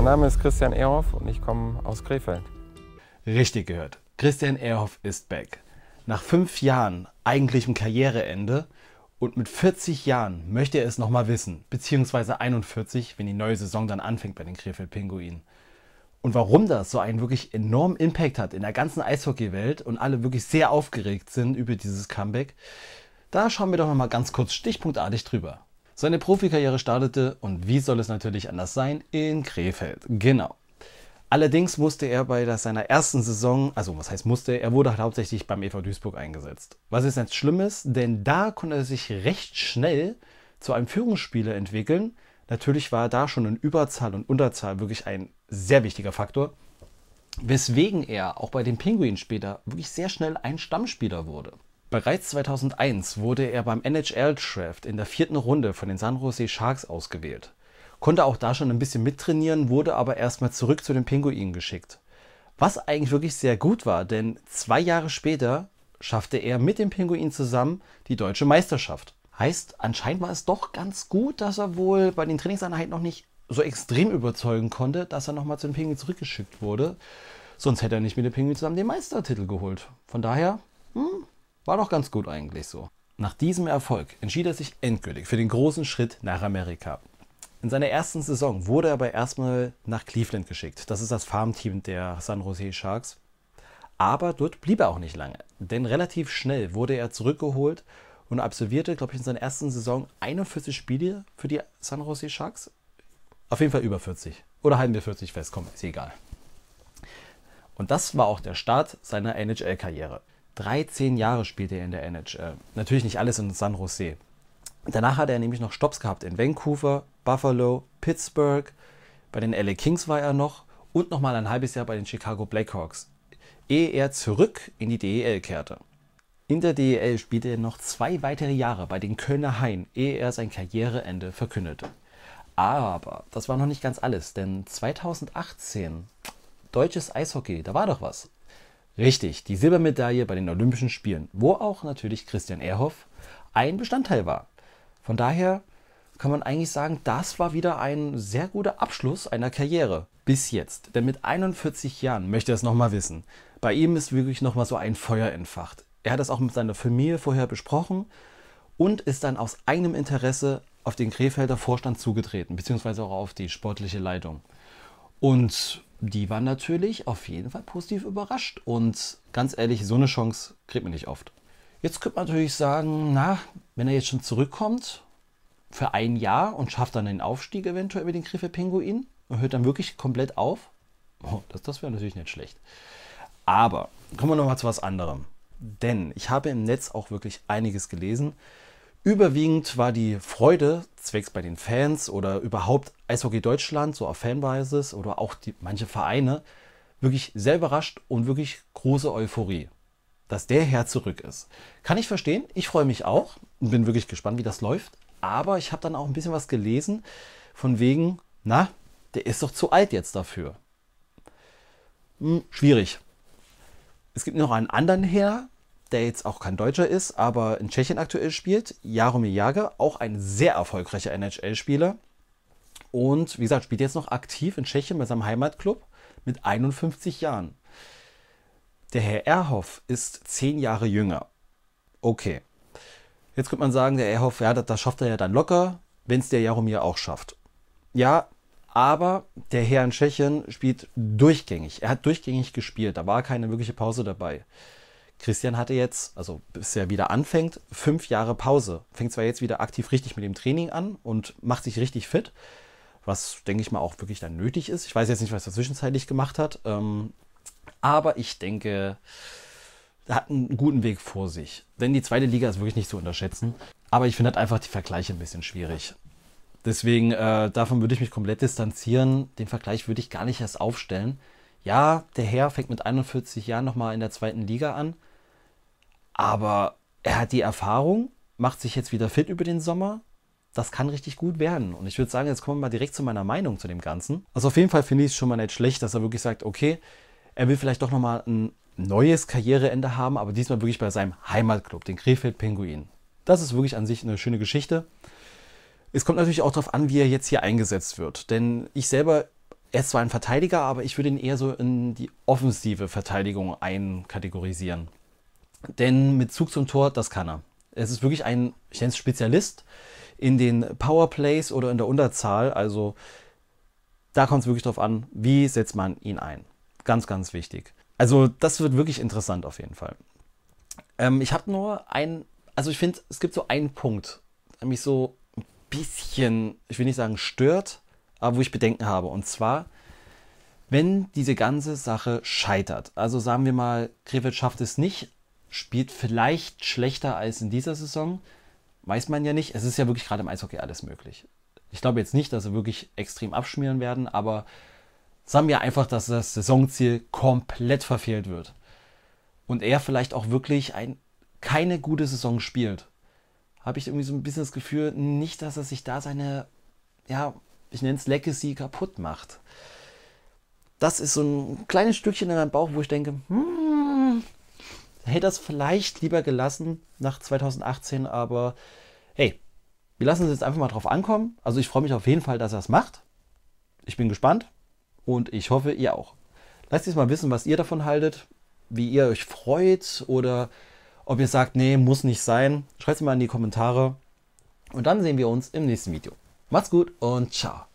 Mein Name ist Christian Ehrhoff und ich komme aus Krefeld. Richtig gehört. Christian Ehrhoff ist back. Nach fünf Jahren eigentlichem Karriereende und mit 40 Jahren möchte er es nochmal wissen, beziehungsweise 41, wenn die neue Saison dann anfängt bei den Krefeld Pinguinen. Und warum das so einen wirklich enormen Impact hat in der ganzen Eishockey-Welt und alle wirklich sehr aufgeregt sind über dieses Comeback, da schauen wir doch nochmal ganz kurz stichpunktartig drüber. Seine Profikarriere startete, und wie soll es natürlich anders sein, in Krefeld. Genau. Allerdings musste er bei seiner ersten Saison, also was heißt musste, er wurde halt hauptsächlich beim EV Duisburg eingesetzt. Was jetzt nicht schlimm denn da konnte er sich recht schnell zu einem Führungsspieler entwickeln. Natürlich war da schon in Überzahl und Unterzahl wirklich ein sehr wichtiger Faktor, weswegen er auch bei den Pinguinen später wirklich sehr schnell ein Stammspieler wurde. Bereits 2001 wurde er beim NHL Draft in der vierten Runde von den San Jose Sharks ausgewählt, konnte auch da schon ein bisschen mittrainieren, wurde aber erstmal zurück zu den Pinguinen geschickt. Was eigentlich wirklich sehr gut war, denn zwei Jahre später schaffte er mit dem Pinguinen zusammen die deutsche Meisterschaft. Heißt, anscheinend war es doch ganz gut, dass er wohl bei den Trainingseinheiten noch nicht so extrem überzeugen konnte, dass er nochmal zu den Pinguinen zurückgeschickt wurde. Sonst hätte er nicht mit dem Pinguinen zusammen den Meistertitel geholt. Von daher, hm, war doch ganz gut eigentlich so. Nach diesem Erfolg entschied er sich endgültig für den großen Schritt nach Amerika. In seiner ersten Saison wurde er aber erstmal nach Cleveland geschickt. Das ist das Farmteam der San Jose Sharks. Aber dort blieb er auch nicht lange, denn relativ schnell wurde er zurückgeholt und absolvierte, glaube ich, in seiner ersten Saison 41 Spiele für die San Jose Sharks. Auf jeden Fall über 40. Oder halten wir 40 fest, komm, ist egal. Und das war auch der Start seiner NHL-Karriere. 13 Jahre spielte er in der NHL. Natürlich nicht alles in San Jose. Danach hat er nämlich noch Stops gehabt in Vancouver, Buffalo, Pittsburgh, bei den LA Kings war er noch und nochmal ein halbes Jahr bei den Chicago Blackhawks, ehe er zurück in die DEL kehrte. In der DEL spielte er noch zwei weitere Jahre bei den Kölner Hain, ehe er sein Karriereende verkündete. Aber das war noch nicht ganz alles, denn 2018 deutsches Eishockey, da war doch was. Richtig, die Silbermedaille bei den Olympischen Spielen, wo auch natürlich Christian Erhoff ein Bestandteil war. Von daher kann man eigentlich sagen, das war wieder ein sehr guter Abschluss einer Karriere. Bis jetzt. Denn mit 41 Jahren möchte er es nochmal wissen. Bei ihm ist wirklich nochmal so ein Feuer entfacht. Er hat das auch mit seiner Familie vorher besprochen und ist dann aus eigenem Interesse auf den Krefelder Vorstand zugetreten, beziehungsweise auch auf die sportliche Leitung. Und die waren natürlich auf jeden Fall positiv überrascht. Und ganz ehrlich, so eine Chance kriegt man nicht oft. Jetzt könnte man natürlich sagen, na, wenn er jetzt schon zurückkommt für ein Jahr und schafft dann den Aufstieg eventuell über den Krefeld Pinguin und hört dann wirklich komplett auf, oh, das, das wäre natürlich nicht schlecht. Aber kommen wir nochmal zu was anderem. Denn ich habe im Netz auch wirklich einiges gelesen. Überwiegend war die Freude zwecks bei den Fans oder überhaupt Eishockey Deutschland, so auf Fanbasis oder auch die, manche Vereine, wirklich sehr überrascht und wirklich große Euphorie, dass der Herr zurück ist. Kann ich verstehen, ich freue mich auch und bin wirklich gespannt, wie das läuft. Aber ich habe dann auch ein bisschen was gelesen von wegen, na, der ist doch zu alt jetzt dafür. Hm, schwierig. Es gibt noch einen anderen Herr, der jetzt auch kein Deutscher ist, aber in Tschechien aktuell spielt. Jaromir Jager, auch ein sehr erfolgreicher NHL-Spieler. Und wie gesagt, spielt jetzt noch aktiv in Tschechien bei seinem Heimatclub mit 51 Jahren. Der Herr Erhoff ist zehn Jahre jünger. Okay. Jetzt könnte man sagen, der Erhoff, ja, das, das schafft er ja dann locker, wenn es der Jaromir auch schafft. Ja, aber der Herr in Tschechien spielt durchgängig. Er hat durchgängig gespielt. Da war keine wirkliche Pause dabei. Christian hatte jetzt, also bis er wieder anfängt, fünf Jahre Pause. Fängt zwar jetzt wieder aktiv richtig mit dem Training an und macht sich richtig fit, was, denke ich mal, auch wirklich dann nötig ist. Ich weiß jetzt nicht, was er zwischenzeitlich gemacht hat, ähm, aber ich denke, er hat einen guten Weg vor sich. Denn die zweite Liga ist wirklich nicht zu unterschätzen. Aber ich finde halt einfach die Vergleiche ein bisschen schwierig. Deswegen, äh, davon würde ich mich komplett distanzieren. Den Vergleich würde ich gar nicht erst aufstellen. Ja, der Herr fängt mit 41 Jahren nochmal in der zweiten Liga an. Aber er hat die Erfahrung, macht sich jetzt wieder fit über den Sommer. Das kann richtig gut werden. Und ich würde sagen, jetzt kommen wir mal direkt zu meiner Meinung zu dem Ganzen. Also auf jeden Fall finde ich es schon mal nicht schlecht, dass er wirklich sagt, okay, er will vielleicht doch nochmal ein neues Karriereende haben, aber diesmal wirklich bei seinem Heimatclub, den Krefeld Pinguin. Das ist wirklich an sich eine schöne Geschichte. Es kommt natürlich auch darauf an, wie er jetzt hier eingesetzt wird. Denn ich selber, er ist zwar ein Verteidiger, aber ich würde ihn eher so in die offensive Verteidigung einkategorisieren. Denn mit Zug zum Tor, das kann er. Es ist wirklich ein, ich nenne es Spezialist in den Powerplays oder in der Unterzahl. Also da kommt es wirklich drauf an, wie setzt man ihn ein. Ganz, ganz wichtig. Also das wird wirklich interessant auf jeden Fall. Ähm, ich habe nur ein, also ich finde, es gibt so einen Punkt, der mich so ein bisschen, ich will nicht sagen stört, aber wo ich Bedenken habe. Und zwar, wenn diese ganze Sache scheitert. Also sagen wir mal, Krefeld schafft es nicht, spielt vielleicht schlechter als in dieser Saison. Weiß man ja nicht. Es ist ja wirklich gerade im Eishockey alles möglich. Ich glaube jetzt nicht, dass sie wirklich extrem abschmieren werden, aber sagen wir einfach, dass das Saisonziel komplett verfehlt wird. Und er vielleicht auch wirklich ein, keine gute Saison spielt. Habe ich irgendwie so ein bisschen das Gefühl, nicht, dass er sich da seine, ja, ich nenne es Legacy kaputt macht. Das ist so ein kleines Stückchen in meinem Bauch, wo ich denke, hm, hätte das vielleicht lieber gelassen nach 2018, aber hey, wir lassen es jetzt einfach mal drauf ankommen. Also ich freue mich auf jeden Fall, dass er es macht. Ich bin gespannt und ich hoffe, ihr auch. Lasst uns mal wissen, was ihr davon haltet, wie ihr euch freut oder ob ihr sagt, nee, muss nicht sein. Schreibt es mal in die Kommentare und dann sehen wir uns im nächsten Video. Macht's gut und ciao.